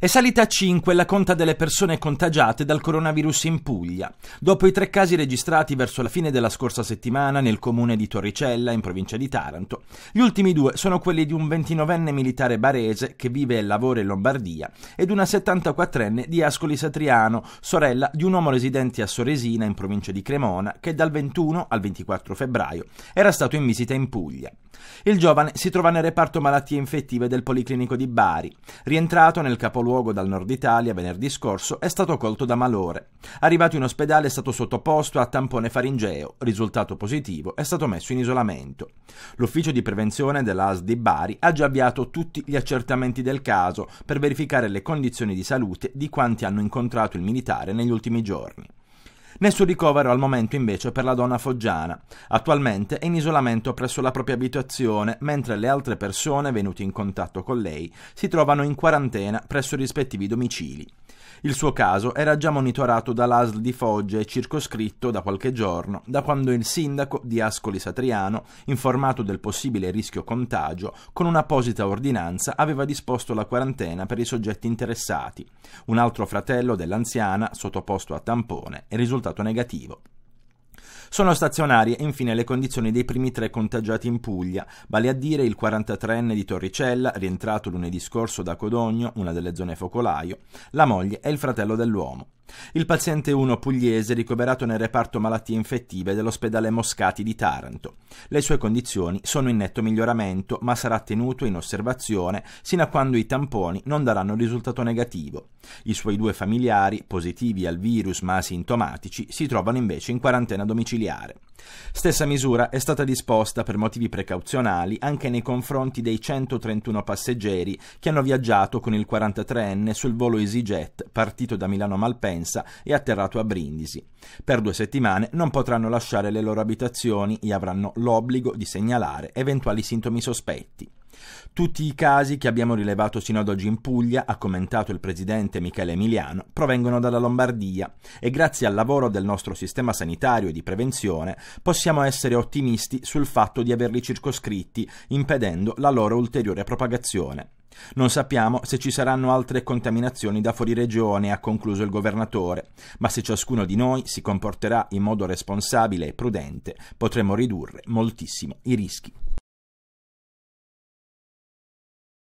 È salita a 5 la conta delle persone contagiate dal coronavirus in Puglia, dopo i tre casi registrati verso la fine della scorsa settimana nel comune di Torricella, in provincia di Taranto. Gli ultimi due sono quelli di un 29enne militare barese che vive e lavora in Lombardia ed una 74enne di Ascoli Satriano, sorella di un uomo residente a Soresina, in provincia di Cremona, che dal 21 al 24 febbraio era stato in visita in Puglia. Il giovane si trova nel reparto malattie infettive del Policlinico di Bari. Rientrato nel capoluogo dal nord Italia venerdì scorso, è stato colto da malore. Arrivato in ospedale è stato sottoposto a tampone faringeo, risultato positivo, è stato messo in isolamento. L'ufficio di prevenzione dell'AS di Bari ha già avviato tutti gli accertamenti del caso per verificare le condizioni di salute di quanti hanno incontrato il militare negli ultimi giorni. Nessun ricovero al momento invece per la donna foggiana. Attualmente è in isolamento presso la propria abitazione, mentre le altre persone venute in contatto con lei si trovano in quarantena presso i rispettivi domicili. Il suo caso era già monitorato dall'ASL di Foggia e circoscritto da qualche giorno, da quando il sindaco di Ascoli Satriano, informato del possibile rischio contagio, con un'apposita ordinanza aveva disposto la quarantena per i soggetti interessati. Un altro fratello dell'anziana, sottoposto a tampone, è risultato risultato negativo. Sono stazionarie infine le condizioni dei primi tre contagiati in Puglia, vale a dire il 43enne di Torricella, rientrato lunedì scorso da Codogno, una delle zone focolaio, la moglie e il fratello dell'uomo. Il paziente 1 pugliese ricoverato nel reparto malattie infettive dell'ospedale Moscati di Taranto. Le sue condizioni sono in netto miglioramento, ma sarà tenuto in osservazione sino a quando i tamponi non daranno risultato negativo. I suoi due familiari, positivi al virus ma asintomatici, si trovano invece in quarantena domiciliare. Stessa misura è stata disposta per motivi precauzionali anche nei confronti dei 131 passeggeri che hanno viaggiato con il 43enne sul volo EasyJet partito da Milano Malpensa e atterrato a Brindisi. Per due settimane non potranno lasciare le loro abitazioni e avranno l'obbligo di segnalare eventuali sintomi sospetti. Tutti i casi che abbiamo rilevato sino ad oggi in Puglia, ha commentato il presidente Michele Emiliano, provengono dalla Lombardia e grazie al lavoro del nostro sistema sanitario e di prevenzione possiamo essere ottimisti sul fatto di averli circoscritti, impedendo la loro ulteriore propagazione. Non sappiamo se ci saranno altre contaminazioni da fuori regione, ha concluso il governatore, ma se ciascuno di noi si comporterà in modo responsabile e prudente, potremo ridurre moltissimo i rischi.